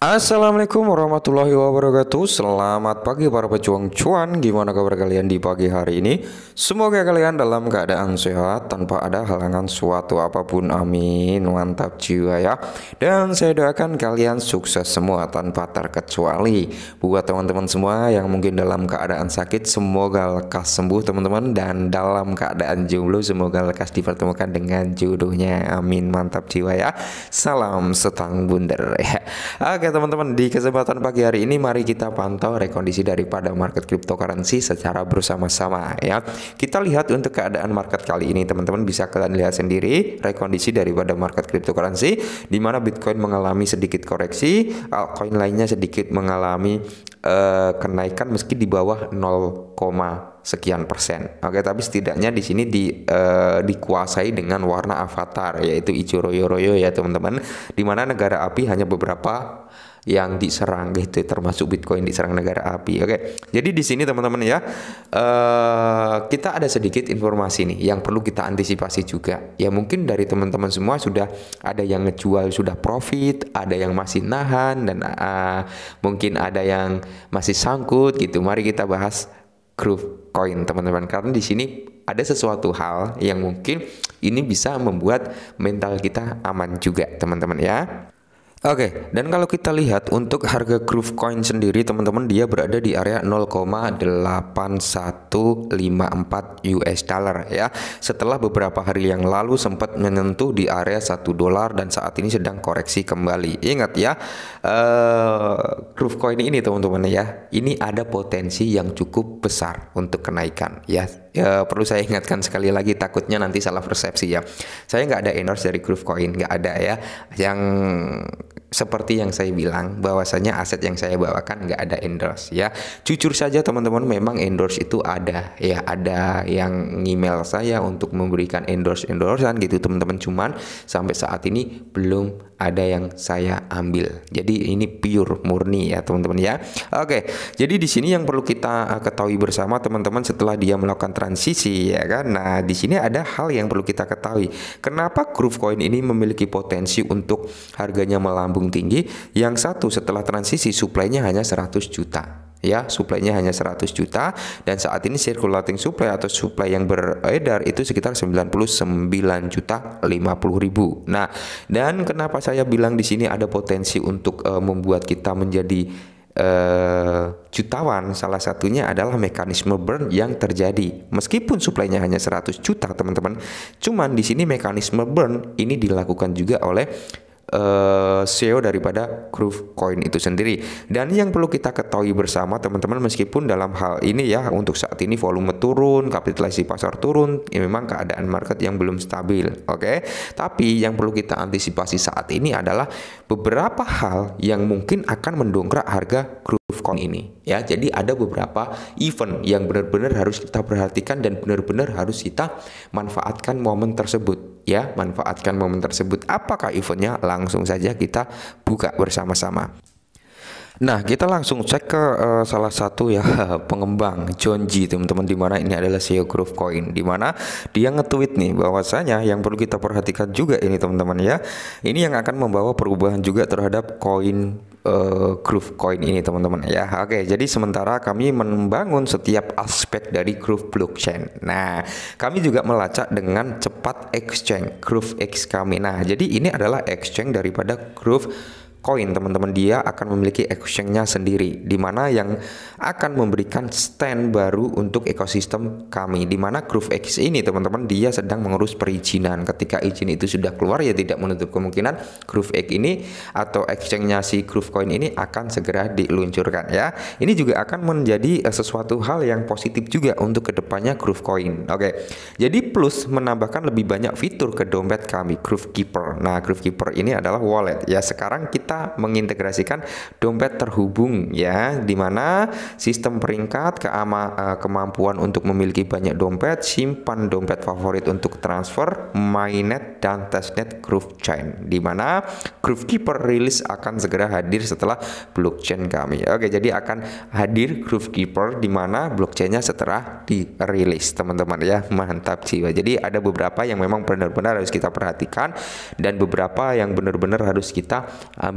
Assalamualaikum warahmatullahi wabarakatuh Selamat pagi para pejuang cuan Gimana kabar kalian di pagi hari ini? Semoga kalian dalam keadaan sehat Tanpa ada halangan suatu apapun Amin Mantap jiwa ya Dan saya doakan kalian sukses semua Tanpa terkecuali Buat teman-teman semua yang mungkin dalam keadaan sakit Semoga lekas sembuh teman-teman Dan dalam keadaan jomblo Semoga lekas dipertemukan dengan jodohnya Amin mantap jiwa ya Salam setang bunder ya Agak Ya, teman-teman, di kesempatan pagi hari ini mari kita pantau rekondisi daripada market cryptocurrency secara bersama-sama ya. Kita lihat untuk keadaan market kali ini teman-teman bisa kalian lihat sendiri rekondisi daripada market cryptocurrency di mana Bitcoin mengalami sedikit koreksi, altcoin lainnya sedikit mengalami uh, kenaikan meski di bawah 0, sekian persen. Oke, tapi setidaknya di sini di uh, dikuasai dengan warna avatar yaitu Ichiro-Yoroyo ya teman-teman, di mana negara api hanya beberapa yang diserang gitu termasuk Bitcoin diserang negara api. Oke. Jadi di sini teman-teman ya uh, kita ada sedikit informasi nih yang perlu kita antisipasi juga. Ya mungkin dari teman-teman semua sudah ada yang ngejual sudah profit, ada yang masih nahan dan uh, mungkin ada yang masih sangkut gitu. Mari kita bahas grup koin teman-teman. Karena di sini ada sesuatu hal yang mungkin ini bisa membuat mental kita aman juga, teman-teman ya. Oke, okay, dan kalau kita lihat untuk harga Groove Coin sendiri teman-teman dia berada di area 0,8154 US dollar ya. Setelah beberapa hari yang lalu sempat menyentuh di area 1 dolar dan saat ini sedang koreksi kembali. Ingat ya, uh, Coin ini teman-teman ya, ini ada potensi yang cukup besar untuk kenaikan ya. Ya, perlu saya ingatkan sekali lagi takutnya nanti salah persepsi ya. Saya nggak ada endorse dari Groove Coin, nggak ada ya. Yang seperti yang saya bilang bahwasanya aset yang saya bawakan nggak ada endorse ya jujur saja teman-teman memang endorse itu ada ya ada yang email saya untuk memberikan endorse endorsean gitu teman-teman cuman sampai saat ini belum ada yang saya ambil. Jadi ini pure murni ya teman-teman ya. Oke, jadi di sini yang perlu kita eh, ketahui bersama teman-teman setelah dia melakukan transisi ya kan. Nah, di sini ada hal yang perlu kita ketahui. Kenapa groove coin ini memiliki potensi untuk harganya melambung tinggi? Yang satu setelah transisi suplainya hanya 100 juta ya suplainya hanya 100 juta dan saat ini circulating supply atau supply yang beredar itu sekitar 99 juta 50 ribu nah dan kenapa saya bilang di sini ada potensi untuk uh, membuat kita menjadi Uh, jutawan salah satunya adalah mekanisme burn yang terjadi. Meskipun suplainya hanya 100 juta, teman-teman, cuman di sini mekanisme burn ini dilakukan juga oleh uh, eh, CEO daripada Groove Coin itu sendiri. Dan yang perlu kita ketahui bersama teman-teman meskipun dalam hal ini ya untuk saat ini volume turun, kapitalisasi pasar turun, ya memang keadaan market yang belum stabil, oke? Okay? Tapi yang perlu kita antisipasi saat ini adalah beberapa hal yang mungkin akan mendongkrak harga Groove WaveCon ini ya. Jadi ada beberapa event yang benar-benar harus kita perhatikan dan benar-benar harus kita manfaatkan momen tersebut ya, manfaatkan momen tersebut. Apakah eventnya? Langsung saja kita buka bersama-sama. Nah, kita langsung cek ke uh, salah satu ya pengembang John G teman-teman di mana ini adalah CEO Groove Coin di mana dia nge-tweet nih bahwasanya yang perlu kita perhatikan juga ini teman-teman ya. Ini yang akan membawa perubahan juga terhadap koin uh, Groove Coin ini teman-teman ya. Oke, jadi sementara kami membangun setiap aspek dari Groove Blockchain. Nah, kami juga melacak dengan cepat exchange Groove X kami. Nah, jadi ini adalah exchange daripada Groove koin teman-teman dia akan memiliki exchange-nya sendiri di mana yang akan memberikan stand baru untuk ekosistem kami di mana Groove X ini teman-teman dia sedang mengurus perizinan ketika izin itu sudah keluar ya tidak menutup kemungkinan Groove X ini atau exchange-nya si Groove Coin ini akan segera diluncurkan ya ini juga akan menjadi eh, sesuatu hal yang positif juga untuk kedepannya Groove Coin oke jadi plus menambahkan lebih banyak fitur ke dompet kami Groove Keeper nah Groove Keeper ini adalah wallet ya sekarang kita kita mengintegrasikan dompet terhubung ya, di mana sistem peringkat keama, eh, kemampuan untuk memiliki banyak dompet, simpan dompet favorit untuk transfer, mainnet dan testnet chain di mana keeper rilis akan segera hadir setelah blockchain kami. Oke, jadi akan hadir keeper di mana blockchainnya setelah dirilis, teman-teman ya, mantap jiwa. Jadi ada beberapa yang memang benar-benar harus kita perhatikan dan beberapa yang benar-benar harus kita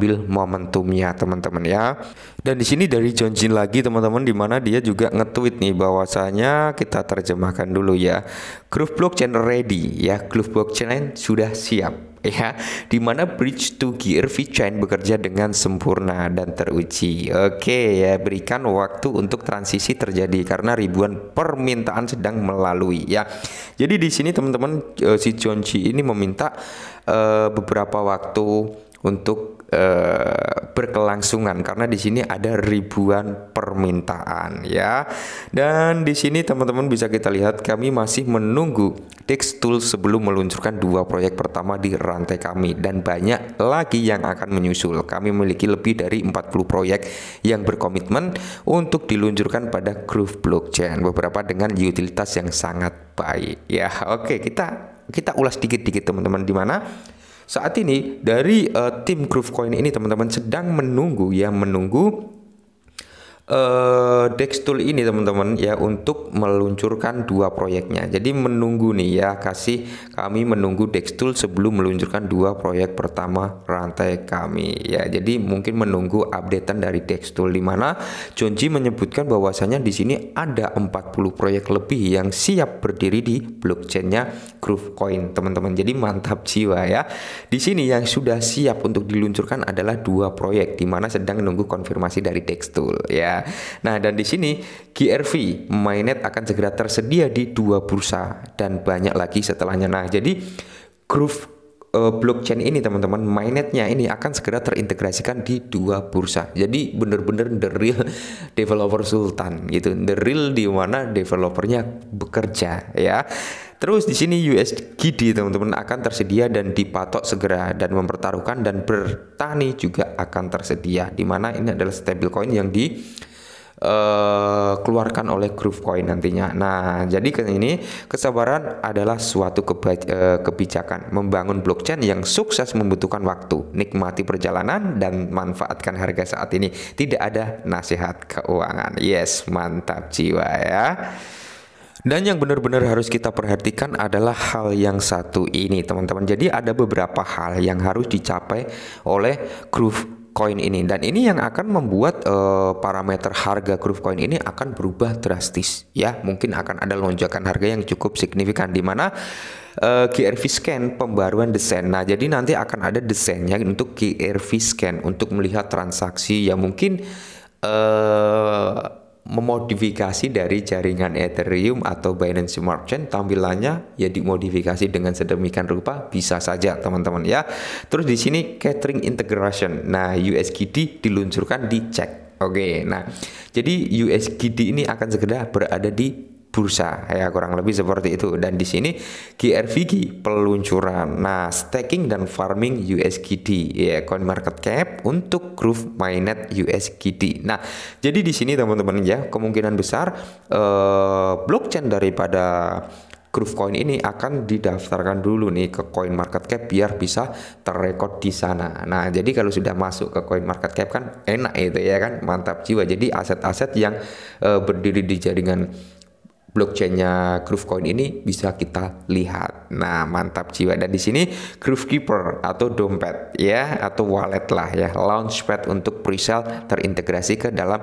ambil momentumnya teman-teman ya. Dan di sini dari John Jin lagi teman-teman di mana dia juga nge-tweet nih bahwasanya kita terjemahkan dulu ya. Groove blockchain ready ya, Groove blockchain sudah siap ya di mana bridge to gear V Chain bekerja dengan sempurna dan teruji. Oke ya, berikan waktu untuk transisi terjadi karena ribuan permintaan sedang melalui ya. Jadi di sini teman-teman eh, si John Jonji ini meminta uh, beberapa waktu untuk eh, berkelangsungan karena di sini ada ribuan permintaan ya. Dan di sini teman-teman bisa kita lihat kami masih menunggu tool sebelum meluncurkan dua proyek pertama di rantai kami dan banyak lagi yang akan menyusul. Kami memiliki lebih dari 40 proyek yang berkomitmen untuk diluncurkan pada Groove Blockchain, beberapa dengan utilitas yang sangat baik ya. Oke, kita kita ulas sedikit dikit teman-teman di mana saat ini dari uh, tim Groovecoin ini teman-teman sedang menunggu ya menunggu uh, Tool ini teman-teman ya untuk meluncurkan dua proyeknya. Jadi menunggu nih ya kasih kami menunggu Tool sebelum meluncurkan dua proyek pertama rantai kami ya. Jadi mungkin menunggu updatean dari Dextool di mana Jonji menyebutkan bahwasanya di sini ada 40 proyek lebih yang siap berdiri di blockchainnya Coin teman-teman. Jadi mantap jiwa ya. Di sini yang sudah siap untuk diluncurkan adalah dua proyek di mana sedang menunggu konfirmasi dari Tool ya. Nah, dan di sini GRV mainnet akan segera tersedia di dua bursa dan banyak lagi setelahnya. Nah, jadi Groove uh, blockchain ini teman-teman mainnetnya ini akan segera terintegrasikan di dua bursa jadi bener-bener the real developer sultan gitu the real di mana developernya bekerja ya Terus di sini USGD teman-teman akan tersedia dan dipatok segera dan mempertaruhkan dan bertani juga akan tersedia di mana ini adalah stablecoin yang di Eh, keluarkan oleh koin nantinya. Nah, jadi ke ini kesabaran adalah suatu eh, kebijakan membangun blockchain yang sukses membutuhkan waktu. Nikmati perjalanan dan manfaatkan harga saat ini. Tidak ada nasihat keuangan. Yes, mantap jiwa ya. Dan yang benar-benar harus kita perhatikan adalah hal yang satu ini, teman-teman. Jadi ada beberapa hal yang harus dicapai oleh Groove Koin ini dan ini yang akan membuat uh, parameter harga groove coin ini akan berubah drastis ya mungkin akan ada lonjakan harga yang cukup signifikan di mana uh, eh, GRV scan pembaruan desain. Nah, jadi nanti akan ada desainnya untuk GRV scan untuk melihat transaksi yang mungkin eh, memodifikasi dari jaringan Ethereum atau Binance Smart Chain tampilannya ya dimodifikasi dengan sedemikian rupa bisa saja teman-teman ya. Terus di sini catering integration. Nah, USGD diluncurkan di cek. Oke, nah jadi USGD ini akan segera berada di bursa ya kurang lebih seperti itu dan di sini GRVG peluncuran nah staking dan farming USGD ya coin market cap untuk groove mainnet USGD nah jadi di sini teman-teman ya kemungkinan besar eh, blockchain daripada Groove Coin ini akan didaftarkan dulu nih ke Coin Market Cap biar bisa terrekod di sana. Nah, jadi kalau sudah masuk ke Coin Market Cap kan enak itu ya kan, mantap jiwa. Jadi aset-aset yang uh, berdiri di jaringan blockchainnya Coin ini bisa kita lihat. Nah mantap jiwa dan di sini Keeper atau dompet ya atau wallet lah ya launchpad untuk presale terintegrasi ke dalam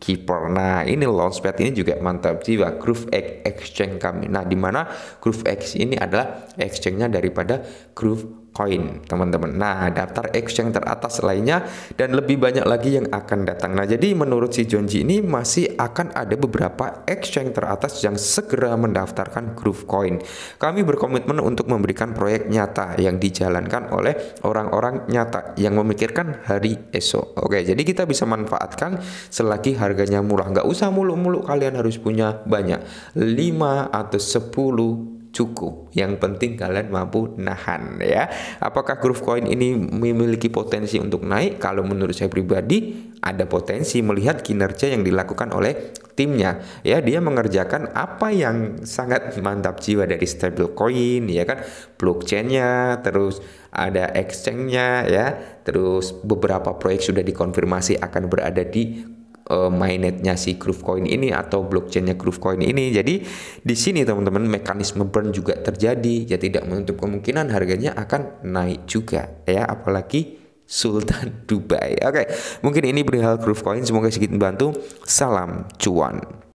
Keeper. Nah ini launchpad ini juga mantap jiwa X exchange kami. Nah di mana Groove X ini adalah exchange-nya daripada Groove Coin, teman-teman. Nah, daftar exchange teratas lainnya dan lebih banyak lagi yang akan datang. Nah, jadi menurut si Jonji ini masih akan ada beberapa exchange teratas yang segera mendaftarkan Groove Coin. Kami berkomitmen untuk memberikan proyek nyata yang dijalankan oleh orang-orang nyata yang memikirkan hari esok. Oke, jadi kita bisa manfaatkan selagi harganya murah. Nggak usah muluk-muluk kalian harus punya banyak. 5 atau 10 cukup. Yang penting kalian mampu nahan ya. Apakah groove coin ini memiliki potensi untuk naik? Kalau menurut saya pribadi ada potensi melihat kinerja yang dilakukan oleh timnya ya dia mengerjakan apa yang sangat mantap jiwa dari stable stablecoin ya kan blockchainnya terus ada exchange-nya ya terus beberapa proyek sudah dikonfirmasi akan berada di uh, mainnetnya si Krufcoin ini atau blockchainnya Krufcoin ini. Jadi di sini teman-teman mekanisme burn juga terjadi. Ya tidak menutup kemungkinan harganya akan naik juga ya apalagi Sultan Dubai. Oke, okay. mungkin ini perihal Krufcoin, Semoga sedikit membantu. Salam cuan.